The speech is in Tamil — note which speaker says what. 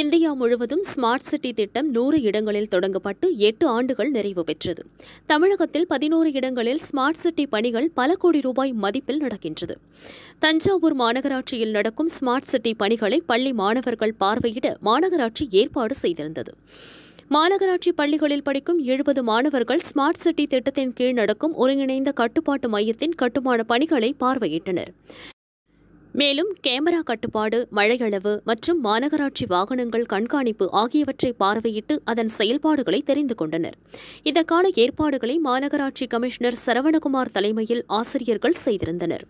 Speaker 1: இந்தியா முழுவதும் ஸ்மார்ட் சிட்டி திட்டம் நூறு இடங்களில் தொடங்கப்பட்டு எட்டு ஆண்டுகள் நிறைவு பெற்றது தமிழகத்தில் பதினோரு இடங்களில் ஸ்மார்ட் சிட்டி பணிகள் பல கோடி ரூபாய் மதிப்பில் நடக்கின்றது தஞ்சாவூர் மாநகராட்சியில் நடக்கும் ஸ்மார்ட் சிட்டி பணிகளை பள்ளி மாணவர்கள் பார்வையிட மாநகராட்சி ஏற்பாடு செய்திருந்தது மாநகராட்சி பள்ளிகளில் படிக்கும் எழுபது மாணவர்கள் ஸ்மார்ட் சிட்டி திட்டத்தின் கீழ் நடக்கும் ஒருங்கிணைந்த கட்டுப்பாட்டு மையத்தின் கட்டுமான பணிகளை பார்வையிட்டனர் மேலும் கேமரா கட்டுப்பாடு மழையளவு மற்றும் மாநகராட்சி வாகனங்கள் கண்காணிப்பு ஆகியவற்றை பார்வையிட்டு அதன் செயல்பாடுகளை தெரிந்து கொண்டனர் இதற்கான ஏற்பாடுகளை மாநகராட்சி கமிஷனர் சரவணகுமார் தலைமையில் ஆசிரியர்கள் செய்திருந்தனர்